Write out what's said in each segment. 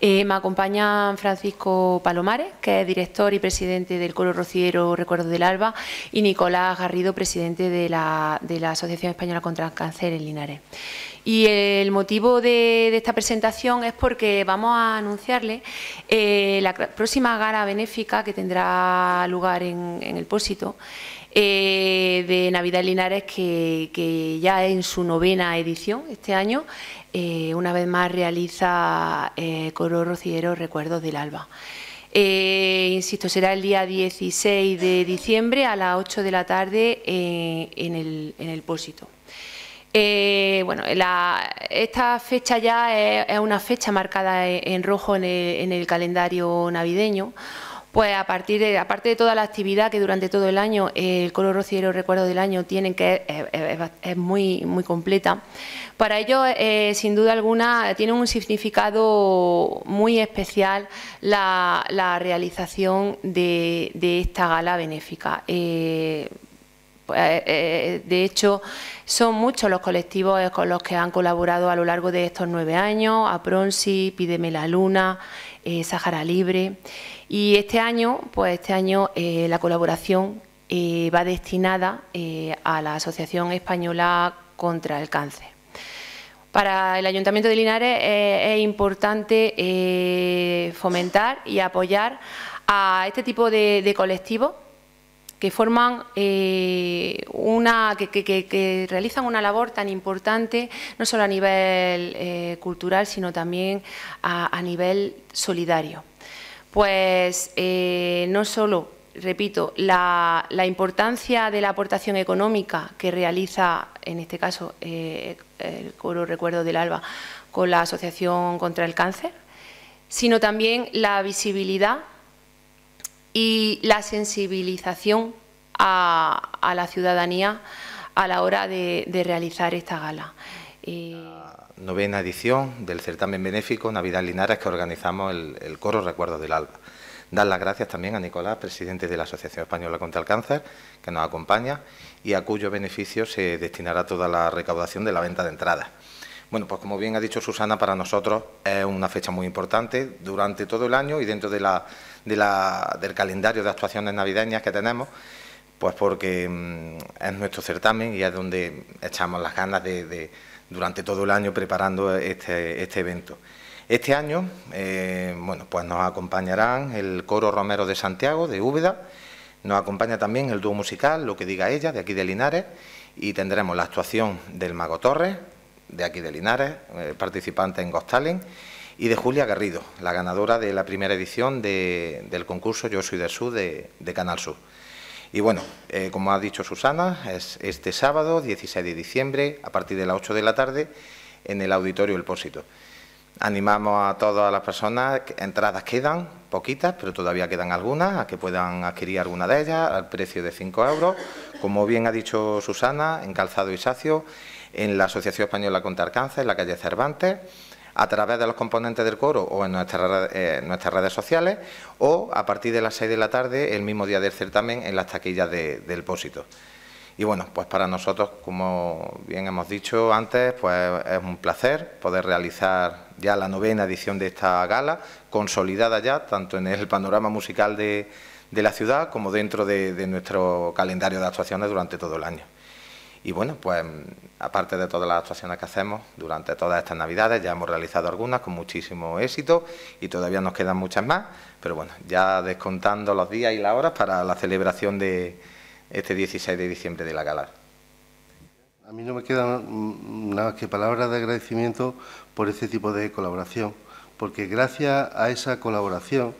Eh, me acompañan Francisco Palomares, que es director y presidente del Coro Rociero Recuerdos del Alba, y Nicolás Garrido, presidente de la, Asociación Española contra el Cáncer en Linares. Y el motivo de, esta presentación es porque vamos a anunciarle eh, la próxima gala benéfica que tendrá lugar en, el Pósito eh, de Navidad Linares, que, que, ya es en su novena edición este año, eh, una vez más realiza eh, Coro Rociero Recuerdos del Alba. Eh, insisto, será el día 16 de diciembre a las 8 de la tarde en, el, Pósito. bueno, esta fecha ya es, una fecha marcada en, rojo en el calendario navideño pues a partir de, aparte de toda la actividad que durante todo el año, el color rociero recuerdo del año tienen que eh, eh, es, muy, muy completa. Para ello, eh, sin duda alguna, tiene un significado muy especial la, realización de, esta gala benéfica. Pues, de hecho, son muchos los colectivos con los que han colaborado a lo largo de estos nueve años, Apronsi, Pídeme la Luna, Sahara Libre. Y este año, pues este año eh, la colaboración eh, va destinada eh, a la Asociación Española contra el Cáncer. Para el Ayuntamiento de Linares es importante fomentar y apoyar a este tipo de, colectivos que forman una que, realizan una labor tan importante no solo a nivel cultural sino también a nivel solidario pues eh, no solo, repito, la, importancia de la aportación económica que realiza, en este caso, eh, el Coro Recuerdo del Alba con la Asociación contra el Cáncer, sino también la visibilidad y la sensibilización a, la ciudadanía a la hora de, realizar esta gala. Eh, novena edición del certamen benéfico Navidad Linares que organizamos el, coro Recuerdos del Alba. Dar las gracias también a Nicolás, presidente de la Asociación Española contra el Cáncer, que nos acompaña y a cuyo beneficio se destinará toda la recaudación de la venta de entradas. Bueno, pues como bien ha dicho Susana, para nosotros es una fecha muy importante durante todo el año y dentro de la, del calendario de actuaciones navideñas que tenemos, pues porque mm, es nuestro certamen y es donde echamos las ganas de durante todo el año preparando este, este evento. Este año eh, bueno, pues nos acompañarán el Coro Romero de Santiago, de Úbeda, nos acompaña también el dúo musical Lo que diga ella, de aquí de Linares, y tendremos la actuación del Mago Torres, de aquí de Linares, eh, participante en Ghost y de Julia Garrido, la ganadora de la primera edición del concurso Yo Soy del Sur de Canal Sur. Y bueno, eh, como ha dicho Susana, es este sábado, 16 de diciembre, a partir de las 8 de la tarde, en el Auditorio El Pósito. Animamos a todas las personas, entradas quedan, poquitas, pero todavía quedan algunas, a que puedan adquirir alguna de ellas al precio de 5 euros. Como bien ha dicho Susana, en Calzado y Sacio, en la Asociación Española contra Cáncer, en la calle Cervantes, a través de los componentes del coro o en nuestras, eh, nuestras redes sociales o a partir de las 6 de la tarde el mismo día del certamen en las taquillas del Pósito. Y bueno, pues para nosotros, como bien hemos dicho antes, pues es un placer poder realizar ya la novena edición de esta gala, consolidada ya tanto en el panorama musical de, la ciudad como dentro de nuestro calendario de actuaciones durante todo el año. Y bueno, pues mm, aparte de todas las actuaciones que hacemos durante todas estas Navidades, ya hemos realizado algunas con muchísimo éxito y todavía nos quedan muchas más, pero bueno, ya descontando los días y las horas para la celebración de este 16 de diciembre de la gala. A mí no me quedan mm, nada que palabras de agradecimiento por este tipo de colaboración, porque gracias a esa colaboración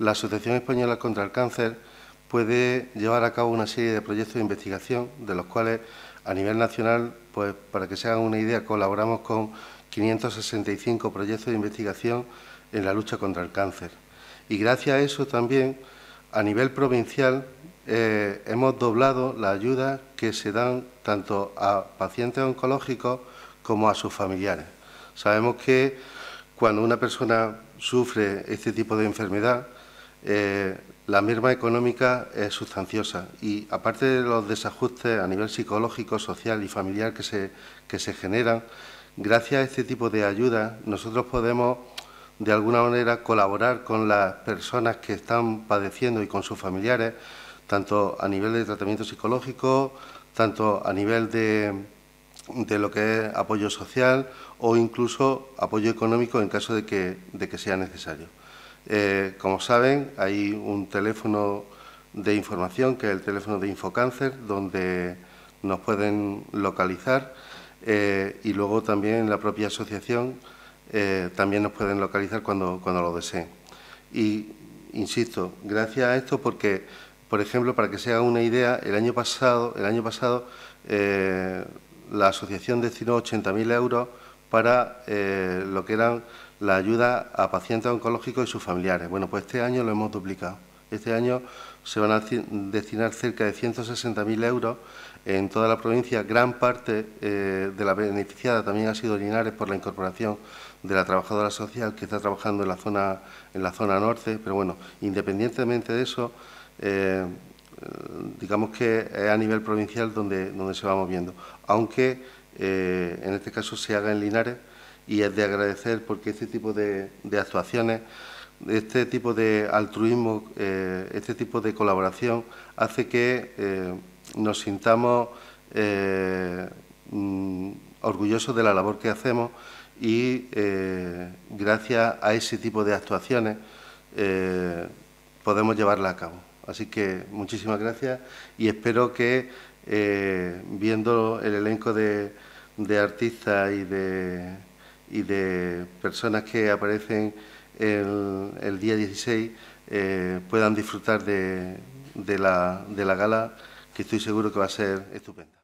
la Asociación Española contra el Cáncer puede llevar a cabo una serie de proyectos de investigación, de los cuales a nivel nacional, pues para que se hagan una idea, colaboramos con 565 proyectos de investigación en la lucha contra el cáncer. Y gracias a eso también, a nivel provincial, eh, hemos doblado la ayuda que se dan tanto a pacientes oncológicos como a sus familiares. Sabemos que cuando una persona sufre este tipo de enfermedad, eh, la misma económica es sustanciosa y aparte de los desajustes a nivel psicológico, social y familiar que se, que se generan, gracias a este tipo de ayuda nosotros podemos de alguna manera colaborar con las personas que están padeciendo y con sus familiares, tanto a nivel de tratamiento psicológico, tanto a nivel de, de lo que es apoyo social o incluso apoyo económico en caso de que, de que sea necesario. Eh, como saben, hay un teléfono de información, que es el teléfono de Infocáncer, donde nos pueden localizar eh, y luego también en la propia asociación eh, también nos pueden localizar cuando, lo deseen. Y, insisto, gracias a esto porque, por ejemplo, para que se haga una idea, el año pasado, el año pasado la asociación destinó 80.000 euros para eh, lo que eran la ayuda a pacientes oncológicos y sus familiares. Bueno, pues este año lo hemos duplicado. Este año se van a destinar cerca de 160.000 euros en toda la provincia. Gran parte eh, de la beneficiada también ha sido Linares por la incorporación de la trabajadora social que está trabajando en la zona, en la zona norte. Pero bueno, independientemente de eso, eh, digamos que es a nivel provincial donde, donde se va moviendo. Aunque eh, en este caso se haga en Linares y es de agradecer porque este tipo de, actuaciones, este tipo de altruismo, eh, este tipo de colaboración hace que eh, nos sintamos mm, orgullosos de la labor que hacemos y gracias a ese tipo de actuaciones podemos llevarla a cabo. Así que muchísimas gracias y espero que eh, viendo el elenco de, artistas y de, personas que aparecen el, día 16, eh, puedan disfrutar de, la, de la gala, que estoy seguro que va a ser estupenda.